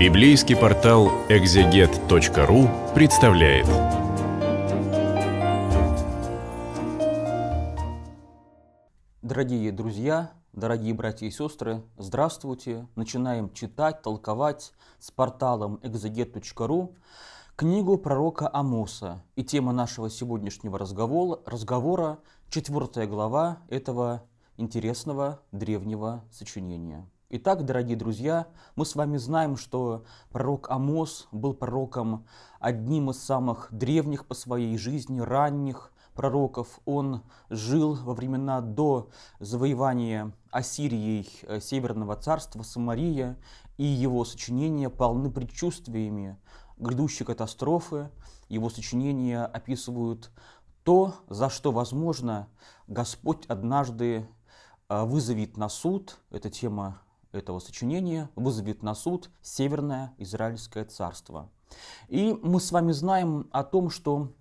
Библейский портал экзегет.ру представляет. Дорогие друзья, дорогие братья и сестры, здравствуйте! Начинаем читать, толковать с порталом экзегет.ру книгу пророка Амоса. И тема нашего сегодняшнего разговора, разговора 4 глава этого интересного древнего сочинения – Итак, дорогие друзья, мы с вами знаем, что пророк Амос был пророком одним из самых древних по своей жизни, ранних пророков. Он жил во времена до завоевания Ассирией э, Северного царства Самария, и его сочинения полны предчувствиями грядущей катастрофы. Его сочинения описывают то, за что, возможно, Господь однажды э, вызовет на суд. Это тема этого сочинения вызовет на суд Северное Израильское царство. И мы с вами знаем о том, что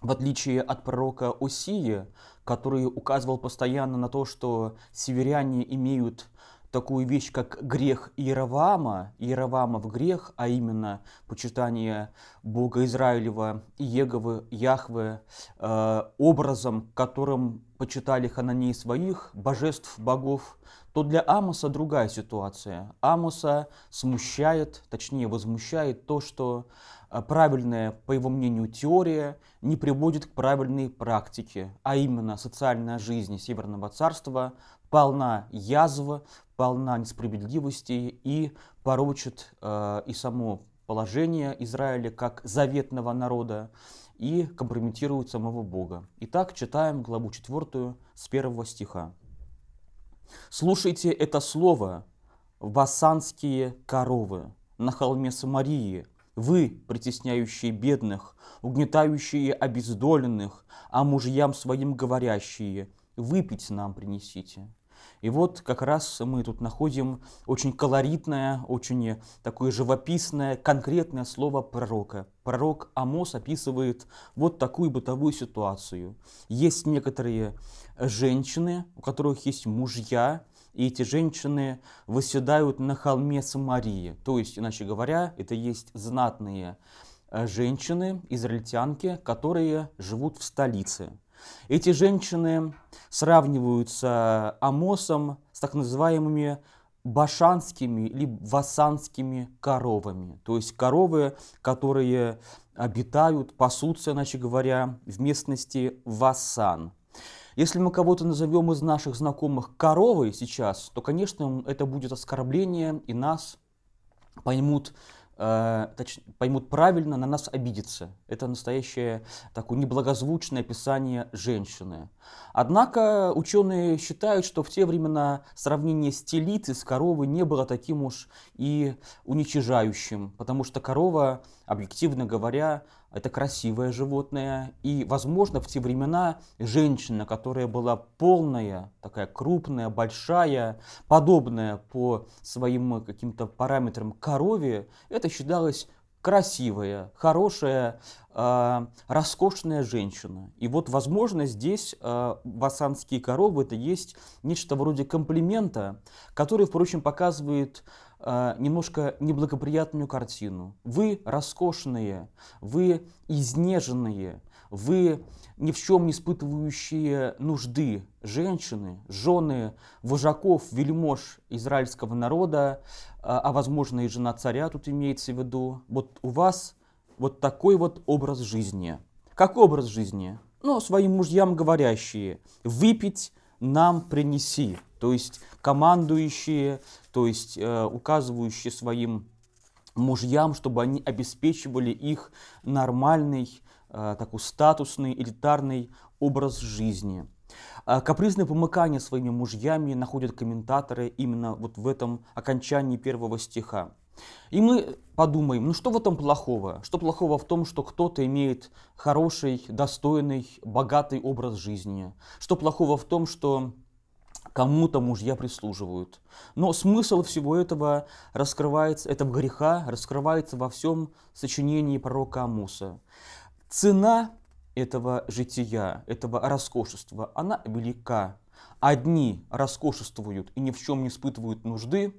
в отличие от пророка Осии, который указывал постоянно на то, что северяне имеют такую вещь, как грех Иеровама, Иеровама в грех, а именно почитание Бога Израилева, Еговы, Яхвы, э, образом, которым почитали хананеи своих божеств, богов, то для Амоса другая ситуация. Амоса смущает, точнее возмущает то, что э, правильная, по его мнению, теория не приводит к правильной практике, а именно социальная жизнь Северного Царства полна язва, полна несправедливости и порочит э, и само положение Израиля как заветного народа, и компрометирует самого Бога. Итак, читаем главу 4 с 1 стиха. «Слушайте это слово, басанские коровы, на холме Самарии, вы, притесняющие бедных, угнетающие обездоленных, а мужьям своим говорящие – выпить нам принесите. И вот как раз мы тут находим очень колоритное, очень такое живописное, конкретное слово пророка. Пророк Амос описывает вот такую бытовую ситуацию. Есть некоторые женщины, у которых есть мужья, и эти женщины выседают на холме Самарии. То есть, иначе говоря, это есть знатные э, женщины, израильтянки, которые живут в столице. Эти женщины сравниваются Амосом с так называемыми башанскими или васанскими коровами. То есть коровы, которые обитают, пасутся, иначе говоря, в местности Васан. Если мы кого-то назовем из наших знакомых коровой сейчас, то, конечно, это будет оскорбление, и нас поймут Э, точ, поймут правильно, на нас обидятся. Это настоящее такое неблагозвучное описание женщины. Однако ученые считают, что в те времена сравнение стелиты с коровой не было таким уж и уничижающим, потому что корова объективно говоря, это красивое животное. И, возможно, в те времена женщина, которая была полная, такая крупная, большая, подобная по своим каким-то параметрам корове, это считалось красивая, хорошая, э, роскошная женщина. И вот, возможно, здесь э, а, васанские коровы это есть нечто вроде комплимента, который, впрочем, показывает Э, немножко неблагоприятную картину. Вы роскошные, вы изнеженные, вы ни в чем не испытывающие нужды женщины, жены вожаков, вельмож израильского народа, э, а возможно и жена царя тут имеется в виду. Вот у вас вот такой вот образ жизни. Как образ жизни? Ну, своим мужьям говорящие, выпить нам принеси то есть командующие, то есть э, указывающие своим мужьям, чтобы они обеспечивали их нормальный, э, такой статусный, элитарный образ жизни. А капризное помыкание своими мужьями находят комментаторы именно вот в этом окончании первого стиха. И мы подумаем, ну что в этом плохого? Что плохого в том, что кто-то имеет хороший, достойный, богатый образ жизни? Что плохого в том, что кому-то мужья прислуживают. Но смысл всего этого раскрывается, этого греха раскрывается во всем сочинении пророка Амуса. Цена этого жития, этого роскошества, она велика. Одни роскошествуют и ни в чем не испытывают нужды,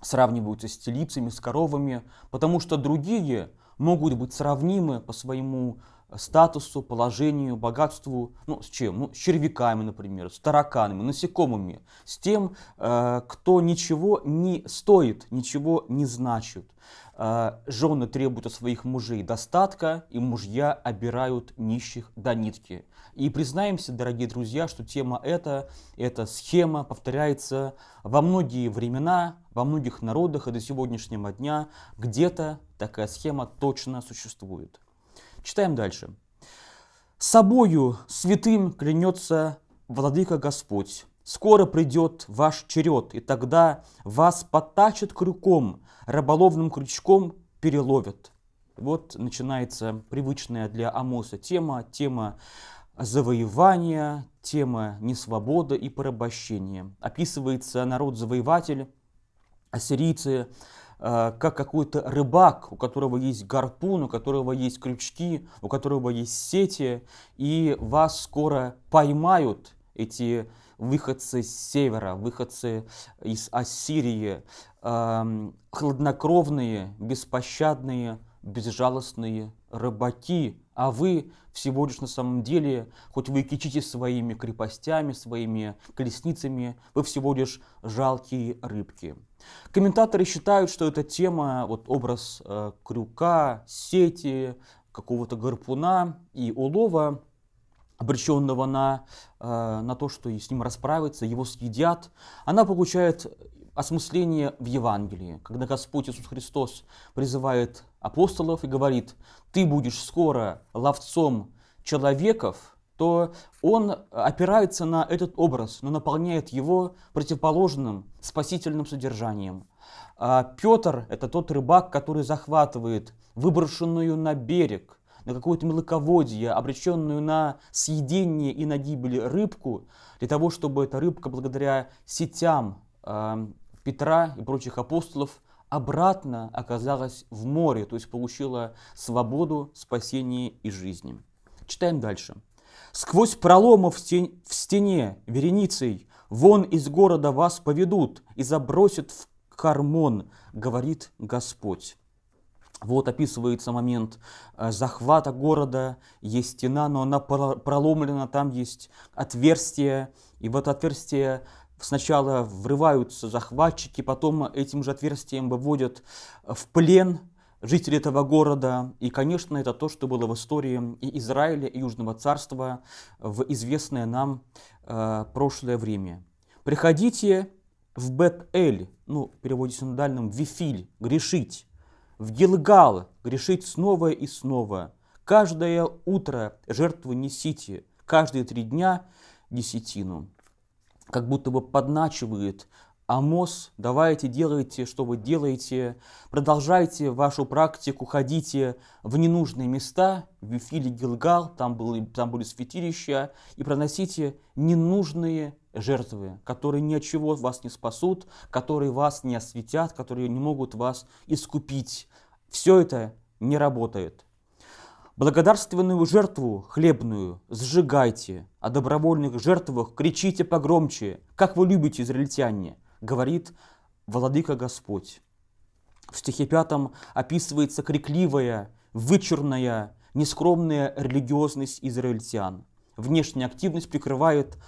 сравниваются с телипцами, с коровами, потому что другие могут быть сравнимы по своему статусу, положению, богатству, ну, с чем? Ну, с червяками, например, с тараканами, насекомыми, с тем, э, кто ничего не стоит, ничего не значит. Э, жены требуют от своих мужей достатка, и мужья обирают нищих до нитки. И признаемся, дорогие друзья, что тема эта, эта схема повторяется во многие времена, во многих народах и до сегодняшнего дня где-то такая схема точно существует. Читаем дальше. «Собою святым клянется Владыка Господь, Скоро придет ваш черед, и тогда вас потащат крюком, рыболовным крючком переловят. Вот начинается привычная для Амоса тема, тема завоевания, тема несвобода и порабощения. Описывается народ-завоеватель, ассирийцы, Э, как какой-то рыбак, у которого есть гарпун, у которого есть крючки, у которого есть сети, и вас скоро поймают эти выходцы с севера, выходцы из Ассирии, эм, хладнокровные, беспощадные, безжалостные рыбаки, а вы всего лишь на самом деле, хоть вы и кичитесь своими крепостями, своими колесницами, вы всего лишь жалкие рыбки. Комментаторы считают, что эта тема, вот образ э, крюка, сети, какого-то гарпуна и улова, обреченного на, э, на то, что с ним расправиться, его съедят, она получает осмысление в Евангелии, когда Господь Иисус Христос призывает апостолов и говорит, ты будешь скоро ловцом человеков, то он опирается на этот образ, но наполняет его противоположным спасительным содержанием. А Петр – это тот рыбак, который захватывает выброшенную на берег, на какое-то мелководье, обреченную на съедение и на гибель рыбку, для того, чтобы эта рыбка благодаря сетям а, Петра и прочих апостолов обратно оказалась в море, то есть получила свободу, спасение и жизнь. Читаем дальше. «Сквозь проломы в, стен... в стене вереницей вон из города вас поведут и забросят в Кармон, говорит Господь. Вот описывается момент э, захвата города, есть стена, но она проломлена, там есть отверстие, и вот это отверстие сначала врываются захватчики, потом этим же отверстием выводят в плен жители этого города. И, конечно, это то, что было в истории и Израиля, и Южного царства в известное нам э, прошлое время. «Приходите в Бет-Эль», ну, на синодальном, «Вифиль», «грешить», в Гилгал, «грешить снова и снова», «каждое утро жертву несите», «каждые три дня десятину» как будто бы подначивает Амос, давайте делайте, что вы делаете, продолжайте вашу практику, ходите в ненужные места, в Вифиле Гилгал, там были, там были святилища, и проносите ненужные жертвы, которые ни от чего вас не спасут, которые вас не осветят, которые не могут вас искупить. Все это не работает. Благодарственную жертву хлебную сжигайте, о а добровольных жертвах кричите погромче, как вы любите, израильтяне, говорит Владыка Господь. В стихе пятом описывается крикливая, вычурная, нескромная религиозность израильтян. Внешняя активность прикрывает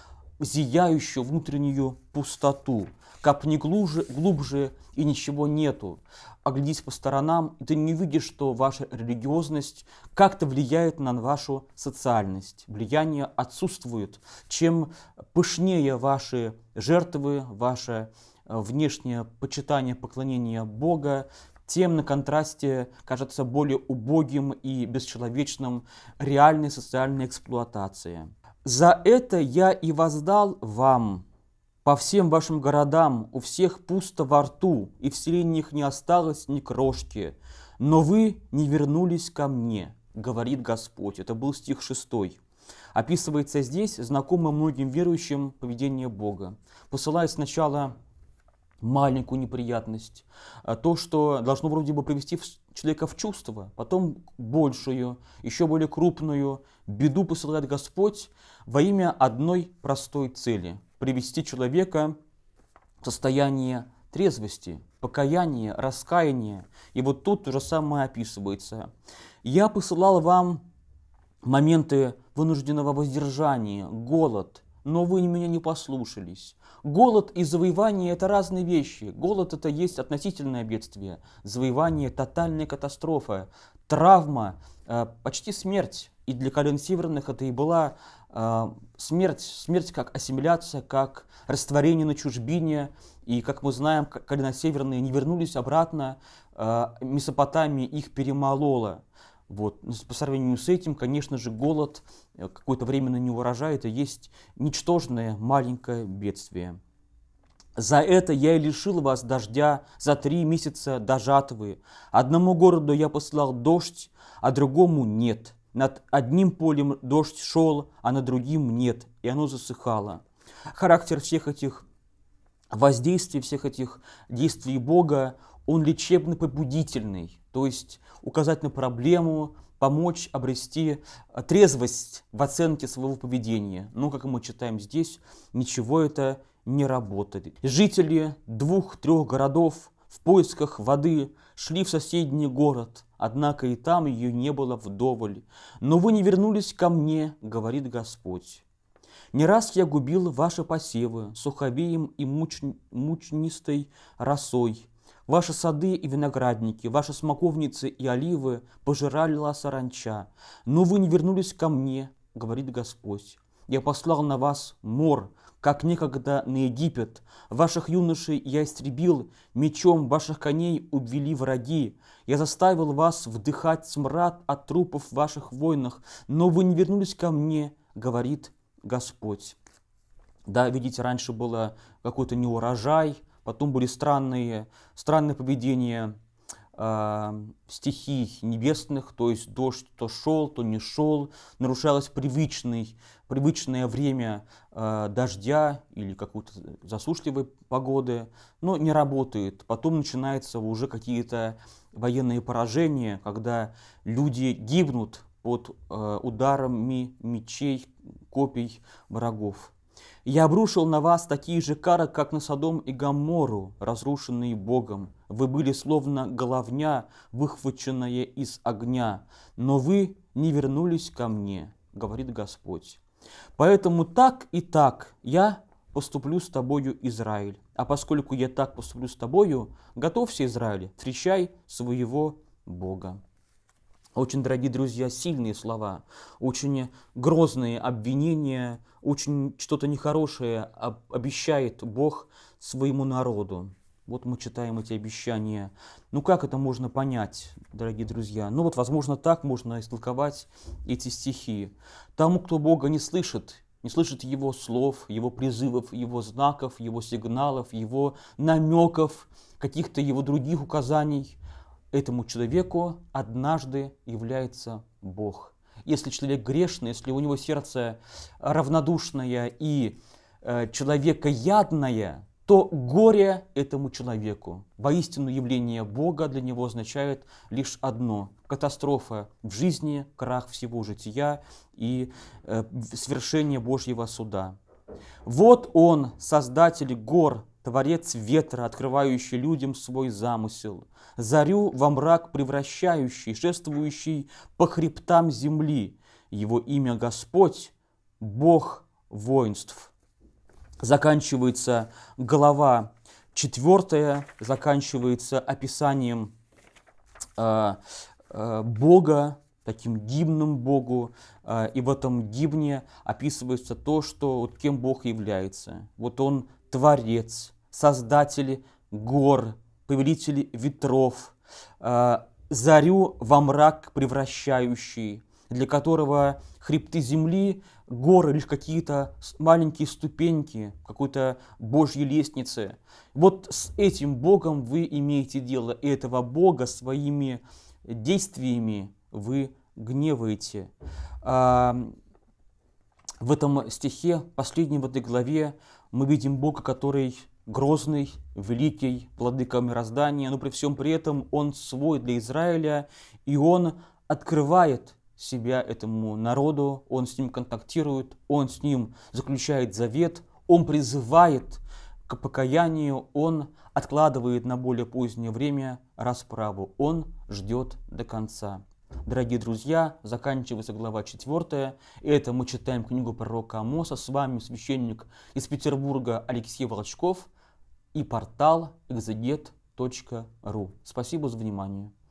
зияющую внутреннюю пустоту. Капни глубже, глубже и ничего нету. Оглядись по сторонам, и ты не увидишь, что ваша религиозность как-то влияет на вашу социальность. Влияние отсутствует. Чем пышнее ваши жертвы, ваше э, внешнее почитание, поклонение Бога, тем на контрасте кажется более убогим и бесчеловечным реальной социальной эксплуатации. За это я и воздал вам. По всем вашим городам у всех пусто во рту, и в селениях не осталось ни крошки. Но вы не вернулись ко мне, говорит Господь. Это был стих 6 описывается здесь знакомое многим верующим поведение Бога, посылая сначала маленькую неприятность, а, то, что должно вроде бы привести в человека в чувство, потом большую, еще более крупную беду посылает Господь во имя одной простой цели – привести человека в состояние трезвости, покаяния, раскаяния. И вот тут то же самое описывается. «Я посылал вам моменты вынужденного воздержания, голод, но вы меня не послушались. Голод и завоевание – это разные вещи. Голод – это есть относительное бедствие, завоевание – тотальная катастрофа, травма, э, почти смерть. И для колен северных это и была э, смерть, смерть как ассимиляция, как растворение на чужбине. И, как мы знаем, колено северные не вернулись обратно, э, Месопотамия их перемолола. Вот. Но ну, по сравнению с этим, конечно же, голод э, какое-то временно не урожает, и есть ничтожное маленькое бедствие. За это я и лишил вас дождя за три месяца до жатвы. Одному городу я послал дождь, а другому нет. Над одним полем дождь шел, а над другим нет, и оно засыхало. Характер всех этих воздействий, всех этих действий Бога, он лечебно-побудительный то есть указать на проблему, помочь обрести э, трезвость в оценке своего поведения. Но, ну, как мы читаем здесь, ничего это не работает. Жители двух-трех городов в поисках воды шли в соседний город, однако и там ее не было вдоволь. «Но вы не вернулись ко мне», — говорит Господь. «Не раз я губил ваши посевы суховеем и муч... мучнистой росой, Ваши сады и виноградники, ваши смоковницы и оливы пожирала саранча. Но вы не вернулись ко мне, говорит Господь. Я послал на вас мор, как некогда на Египет. Ваших юношей я истребил, мечом ваших коней убили враги. Я заставил вас вдыхать смрад от трупов в ваших войнах, но вы не вернулись ко мне, говорит Господь. Да, видите, раньше было какой-то неурожай, потом были странные, странные поведения э, стихий небесных, то есть дождь то шел, то не шел, нарушалось привычный, привычное время э, дождя или какой-то засушливой погоды, но не работает. Потом начинаются уже какие-то военные поражения, когда люди гибнут под э, ударами мечей, копий врагов. Я обрушил на вас такие же кары, как на Содом и Гамору, разрушенные Богом. Вы были словно головня, выхваченная из огня, но вы не вернулись ко мне, говорит Господь. Поэтому так и так я поступлю с тобою, Израиль. А поскольку я так поступлю с тобою, готовься, Израиль, встречай своего Бога. Очень, дорогие друзья, сильные слова, очень грозные обвинения, очень что-то нехорошее обещает Бог своему народу. Вот мы читаем эти обещания. Ну как это можно понять, дорогие друзья? Ну вот, возможно, так можно истолковать эти стихи. Тому, кто Бога не слышит, не слышит Его слов, Его призывов, Его знаков, Его сигналов, Его намеков, каких-то Его других указаний, этому человеку однажды является Бог. Если человек грешный, если у него сердце равнодушное и э, человекоядное, то горе этому человеку. Воистину явление Бога для него означает лишь одно – катастрофа в жизни, крах всего жития и э, свершение Божьего суда. Вот он, создатель гор, Творец ветра, открывающий людям свой замысел, зарю во мрак превращающий, шествующий по хребтам земли. Его имя Господь, Бог воинств. Заканчивается глава четвертая, заканчивается описанием э, э, Бога, таким гимном Богу, э, и в этом гибне описывается то, что вот кем Бог является. Вот Он Творец, создатели гор, повелители ветров, э, зарю во мрак превращающий, для которого хребты земли, горы лишь какие-то маленькие ступеньки какой-то божьей лестницы. Вот с этим Богом вы имеете дело, и этого Бога своими действиями вы гневаете. А, в этом стихе, последнем в этой главе, мы видим Бога, который грозный, великий владыка мироздания, но при всем при этом он свой для Израиля, и он открывает себя этому народу, он с ним контактирует, он с ним заключает завет, он призывает к покаянию, он откладывает на более позднее время расправу, он ждет до конца. Дорогие друзья, заканчивается глава 4. Это мы читаем книгу пророка Амоса. С вами священник из Петербурга Алексей Волочков и портал exeget.ru. Спасибо за внимание.